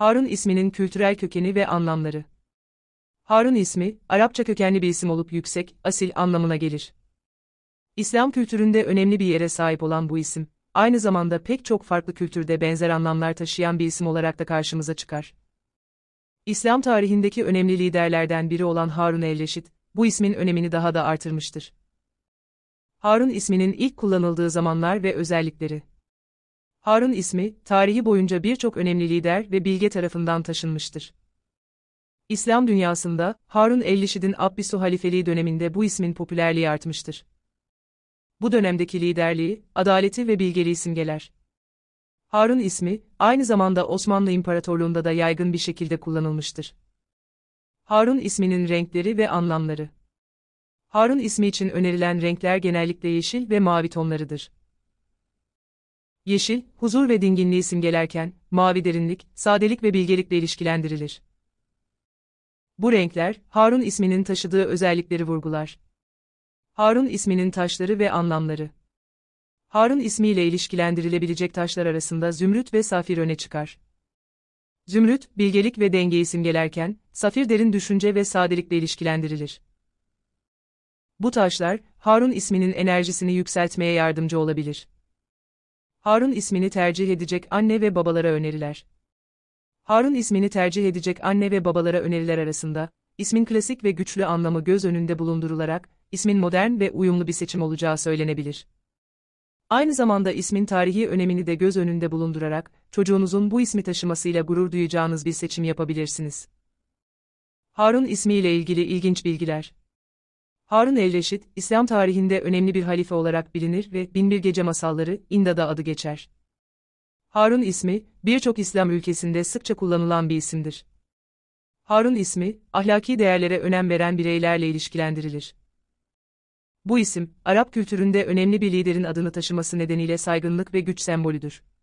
Harun isminin kültürel kökeni ve anlamları. Harun ismi, Arapça kökenli bir isim olup yüksek, asil anlamına gelir. İslam kültüründe önemli bir yere sahip olan bu isim, aynı zamanda pek çok farklı kültürde benzer anlamlar taşıyan bir isim olarak da karşımıza çıkar. İslam tarihindeki önemli liderlerden biri olan Harun el-Reşit, bu ismin önemini daha da artırmıştır. Harun isminin ilk kullanıldığı zamanlar ve özellikleri Harun ismi, tarihi boyunca birçok önemli lider ve bilge tarafından taşınmıştır. İslam dünyasında, Harun el-Reşid'in Abbisu halifeliği döneminde bu ismin popülerliği artmıştır. Bu dönemdeki liderliği, adaleti ve bilgeliği simgeler. Harun ismi, aynı zamanda Osmanlı İmparatorluğunda da yaygın bir şekilde kullanılmıştır. Harun isminin renkleri ve anlamları Harun ismi için önerilen renkler genellikle yeşil ve mavi tonlarıdır yeşil, huzur ve dinginliği simgelerken, mavi derinlik, sadelik ve bilgelikle ilişkilendirilir. Bu renkler, Harun isminin taşıdığı özellikleri vurgular. Harun isminin taşları ve anlamları Harun ismiyle ilişkilendirilebilecek taşlar arasında zümrüt ve safir öne çıkar. Zümrüt, bilgelik ve dengeyi simgelerken, safir derin düşünce ve sadelikle ilişkilendirilir. Bu taşlar, Harun isminin enerjisini yükseltmeye yardımcı olabilir. Harun ismini tercih edecek anne ve babalara öneriler. Harun ismini tercih edecek anne ve babalara öneriler arasında, ismin klasik ve güçlü anlamı göz önünde bulundurularak, ismin modern ve uyumlu bir seçim olacağı söylenebilir. Aynı zamanda ismin tarihi önemini de göz önünde bulundurarak, çocuğunuzun bu ismi taşımasıyla gurur duyacağınız bir seçim yapabilirsiniz. Harun ismiyle ilgili ilginç bilgiler Harun el-Reşit, İslam tarihinde önemli bir halife olarak bilinir ve Binbir Gece Masalları, İnda'da adı geçer. Harun ismi, birçok İslam ülkesinde sıkça kullanılan bir isimdir. Harun ismi, ahlaki değerlere önem veren bireylerle ilişkilendirilir. Bu isim, Arap kültüründe önemli bir liderin adını taşıması nedeniyle saygınlık ve güç sembolüdür.